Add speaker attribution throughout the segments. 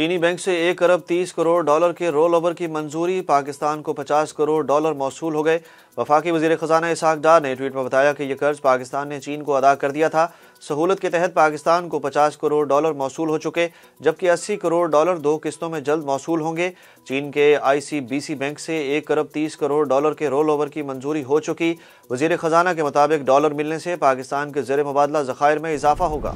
Speaker 1: चीनी बैंक से एक अरब तीस करोड़ डॉलर के रोल ओवर की मंजूरी पाकिस्तान को पचास करोड़ डॉलर मौसू हो गए वफाकी वजी खजाना इसाक डार ने ट्वीट में बताया कि यह कर्ज पाकिस्तान ने चीन को अदा कर दिया था सहूलत के तहत पाकिस्तान को 50 करोड़ डॉलर मौसू हो चुके जबकि 80 करोड़ डॉलर दो किस्तों में जल्द मौसू होंगे चीन के आईसीबीसी बैंक से एक अरब 30 करोड़ डॉलर के रोल ओवर की मंजूरी हो चुकी वजीर खजाना के मुताबिक डॉलर मिलने से पाकिस्तान के जेर मुबादला जखायर में इजाफा होगा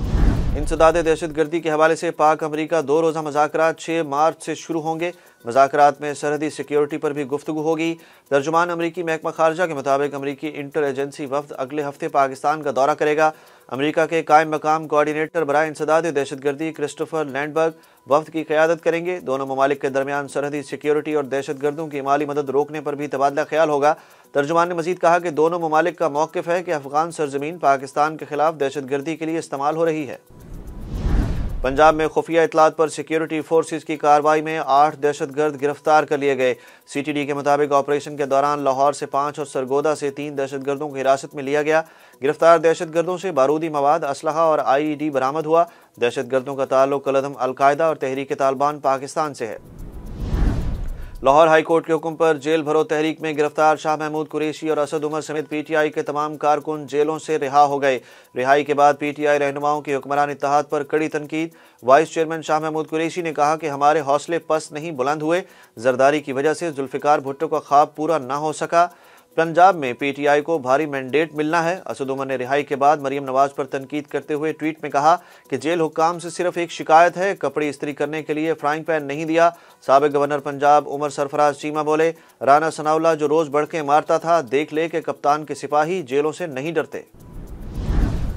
Speaker 1: इंसदाद दहशत गर्दी के हवाले से पाक अमरीका दो रोज़ा मजाक छः मार्च से शुरू होंगे मजाक में सरहदी सिक्योरिटी पर भी गुफ्तु होगी तर्जुमान अमरीकी महकमा खारजा के मुताबिक अमरीकी इंटर एजेंसी वफद अगले हफ्ते पाकिस्तान का दौरा करेगा अमरीका के कायम मकाम कोआर्डीटर बरए इंसदाद दहशत गर्दी क्रिस्टोफर लैंडबर्ग वफद की क्यादत करेंगे दोनों ममालिक के दरमियान सरहदी सिक्योरिटी और दहशत गर्दों की माली मदद रोकने पर भी तबादला ख्याल होगा तर्जुमान ने मजीद कहा कि दोनों ममालिक का मौक़ है कि अफगान सरजमीन पाकिस्तान के खिलाफ दहशत गर्दी के लिए इस्तेमाल हो रही है पंजाब में खुफिया इतलात पर सिक्योरिटी फोर्सेज की कार्रवाई में आठ दहशत गर्द गिरफ्तार कर लिए गए सीटीडी के मुताबिक ऑपरेशन के दौरान लाहौर से पाँच और सरगोदा से तीन दहशत गर्दों को हिरासत में लिया गया गिरफ्तार दहशत गर्दों से बारूदी मवाद असलहा और आई ई डी बरामद हुआ दहशत गर्दों का ताल्लुक कलदम अलकायदा और तहरीक तालिबान पाकिस्तान से है लाहौर हाई कोर्ट के हुक्म पर जेल भरो तहरीक में गिरफ्तार शाह महमूद कुरेशी और असद उमर समेत पीटीआई के तमाम कारकुन जेलों से रिहा हो गए रिहाई के बाद पीटीआई रहनुमाओं की हुक्मरान इतिहाद पर कड़ी तनकीद वाइस चेयरमैन शाह महमूद कुरेशी ने कहा कि हमारे हौसले पस नहीं बुलंद हुए जरदारी की वजह से जुल्फ़िकार भुट्टो का ख्वाब पूरा ना हो सका पंजाब में पीटीआई को भारी मैंडेट मिलना है असद उमर ने रिहाई के बाद मरियम नवाज पर तनकीद करते हुए ट्वीट में कहा कि जेल हुकाम से सिर्फ एक शिकायत है कपड़े इस्तरी करने के लिए फ्राइंग पैन नहीं दिया सबक गवर्नर पंजाब उमर सरफराज चीमा बोले राना सनावला जो रोज बढ़के मारता था देख ले के कप्तान के सिपाही जेलों से नहीं डरते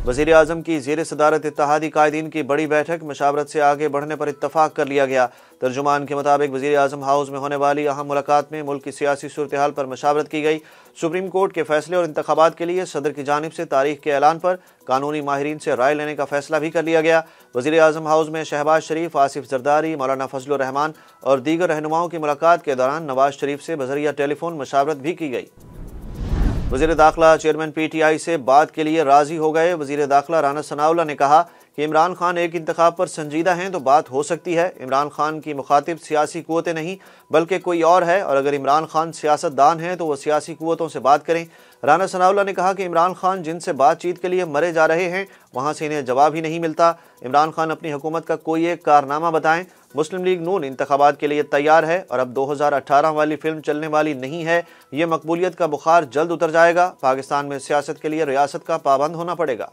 Speaker 1: वजीर अजम की जेर सदारत इतिहादी कायदीन की बड़ी बैठक मशावरत से आगे बढ़ने पर इतफाक़ कर लिया गया तर्जुमान के मुताबिक वजीर अजम हाउस में होने वाली अहम मुलाकात में मुल्क की सियासी सूरत हाल पर मशावरत की गई सुप्रीम कोर्ट के फैसले और इंतबात के लिए सदर की जानब से तारीख के ऐलान पर कानूनी माहरीन से राय लेने का फैसला भी कर लिया गया वजीर अजम हाउस में शहबाज शरीफ आसिफ जरदारी मौलाना फजल रहमान और दीगर रहनुमाओं की मुलाकात के दौरान नवाज शरीफ से बजरिया टेलीफोन मशावरत भी की गई वजीर दाखिला चेयरमैन पी टी आई से बात के लिए राजी हो गए वजीर दाखिला राना सनाउल्ला ने कहा कि इमरान खान एक इंतखब पर संजीदा हैं तो बात हो सकती है इमरान खान की मुखातिब सियासी क़वतें नहीं बल्कि कोई और है और अगर इमरान खान सियासतदान हैं तो वह सियासी क़वतों से बात करें राना सनाउल्ला ने कहा कि इमरान खान जिनसे बातचीत के लिए मरे जा रहे हैं वहाँ से इन्हें जवाब ही नहीं मिलता इमरान खान अपनी हुकूमत का कोई एक कारनामा बताएं मुस्लिम लीग नून इंतबात के लिए तैयार है और अब 2018 वाली फिल्म चलने वाली नहीं है ये मकबूलियत का बुखार जल्द उतर जाएगा पाकिस्तान में सियासत के लिए रियासत का पाबंद होना पड़ेगा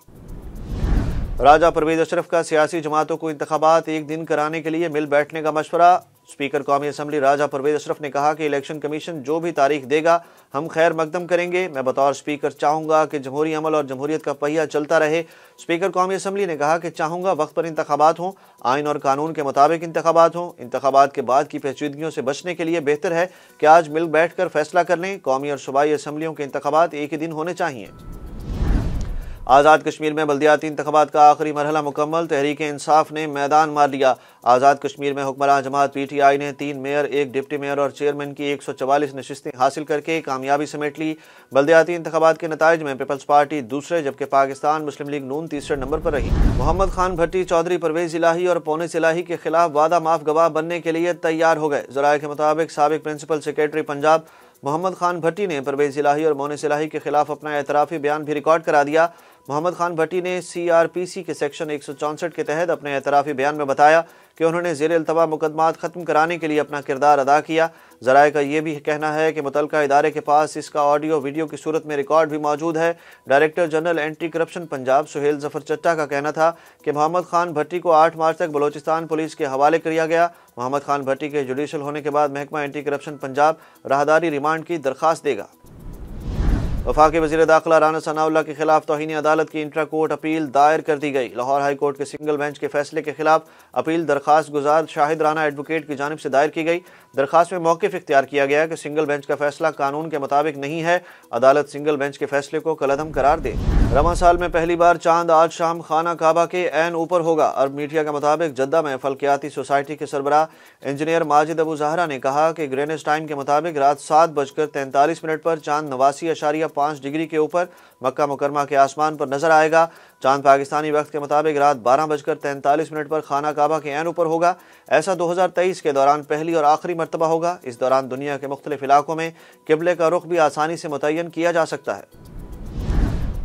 Speaker 1: राजा परवेज अशरफ का सियासी जमातों को इंतबात एक दिन कराने के लिए मिल बैठने का मशवरा स्पीकर कौमी असम्बली राजा परवेज अशरफ ने कहा कि इलेक्शन कमीशन जो भी तारीख देगा हम खैर मकदम करेंगे मैं बतौर स्पीकर चाहूँगा कि जमहूरी अमल और जमहूरीत का पहिया चलता रहे स्पीकर कौमी असम्बली ने कहा कि चाहूँगा वक्त पर इंतबात हों आइन और कानून के मुताबिक इंतबात हों इंतबात के बाद की पेचीदगियों से बचने के लिए बेहतर है कि आज मिल बैठ कर फैसला कर लें कौमी और सूबाई असम्बलियों के इंतबात एक ही दिन होने चाहिए आज़ाद कश्मीर में बल्दियाती इंतबात का आखिरी मरहला मुकम्मल तहरीक इंसाफ ने मैदान मार लिया आज़ाद कश्मीर में हुक्मरान जमात पी टी आई ने तीन मेयर एक डिप्टी मेयर और चेयरमैन की एक सौ चवालीस नशस्तें हासिल करके कामयाबी समेट ली बल्दियाती इंतबात के नतज में पीपल्स पार्टी दूसरे जबकि पाकिस्तान मुस्लिम लीग नून तीसरे नंबर पर रही मोहम्मद खान भट्टी चौधरी परवेज इलाही और पौने इलाही के खिलाफ वादा माफ गवाह बनने के लिए तैयार हो गए जराये के मुताबिक सबक प्रिंसिपल सेक्रेटरी पंजाब मोहम्मद खान भट्टी ने परवेज इलाही और मोने इलाही के खिलाफ अपना एतराफ़ी बयान भी रिकॉर्ड करा दिया मोहम्मद खान भट्टी ने सीआरपीसी के सेक्शन एक के तहत अपने एतराफ़ी बयान में बताया कि उन्होंने जेर अल्तवा मुकदमा ख़त्म कराने के लिए अपना किरदार अदा किया ज़राए का यह भी कहना है कि मुतल इदारे के पास इसका ऑडियो वीडियो की सूरत में रिकॉर्ड भी मौजूद है director general anti corruption Punjab Suhail Zafar Chatha का कहना था कि मोहम्मद खान भट्टी को आठ मार्च तक बलोचिस्तान पुलिस के हवाले किया गया मोहम्मद खान भट्टी के जुडिशल होने के बाद महकमा एंटी करप्शन पंजाब राहदारी रिमांड की दरख्वास्त देगा वफाक वजी दाखिला राना सनाउल्ला के खिलाफ तोहनी अदालत की इंट्रा कोर्ट अपील दायर कर दी गई लाहौर हाई कोर्ट के सिंगल बेंच के फैसले के खिलाफ अपील दरखास्त गुजार शाहिद राना एडवोकेट की जानब से दायर की गई दरखास्त में मौकफ इख्तियार किया गया कि सिंगल बेंच का फैसला कानून के मुताबिक नहीं है अदालत सिंगल बेंच के फैसले को कलदम करार दे रमा साल में पहली बार चांद आज शाम खाना काबा के एन ऊपर होगा अरब मीडिया के मुताबिक जद्दा में फलकियाती सोसाइटी के सरबरा इंजीनियर माजिद अबू जहरा ने कहा कि ग्रेनेस टाइम के मुताबिक रात सात बजकर तैंतालीस मिनट पर चांद नवासी अशारिया पाँच डिग्री के ऊपर मक्का मुकरमा के आसमान पर नजर आएगा चांद पाकिस्तानी वक्त के मुताबिक रात बारह बजकर तैंतालीस मिनट पर खाना काबा के एन ऊपर होगा ऐसा दो हज़ार तेईस के दौरान पहली और आखिरी मरतबा होगा इस दौरान दुनिया के मुख्तलिफ इलाकों में किबले का रुख भी आसानी से मुतन किया जा सकता है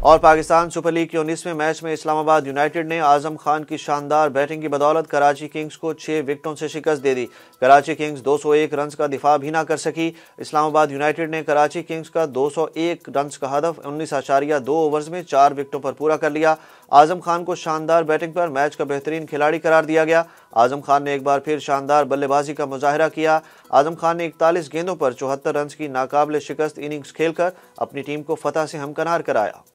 Speaker 1: और पाकिस्तान सुपर लीग के उन्नीसवें मैच में इस्लामाबाद यूनाइटेड ने आजम खान की शानदार बैटिंग की बदौलत कराची किंग्स को छह विकेटों से शिकस्त दे दी कराची किंग्स 201 रन्स का दिफा भी ना कर सकी इस्लामाबाद यूनाइटेड ने कराची किंग्स का 201 रन का हदफ उन्नीस आशारिया दो ओवर्स में चार विकेटों पर पूरा कर लिया आजम खान को शानदार बैटिंग पर मैच का बेहतरीन खिलाड़ी करार दिया गया आजम खान ने एक बार फिर शानदार बल्लेबाजी का मुजाहरा किया आजम खान ने इकतालीस गेंदों पर चौहत्तर रन की नाकाबले शिकस्त इनिंग्स खेलकर अपनी टीम को फतह से हमकनार कराया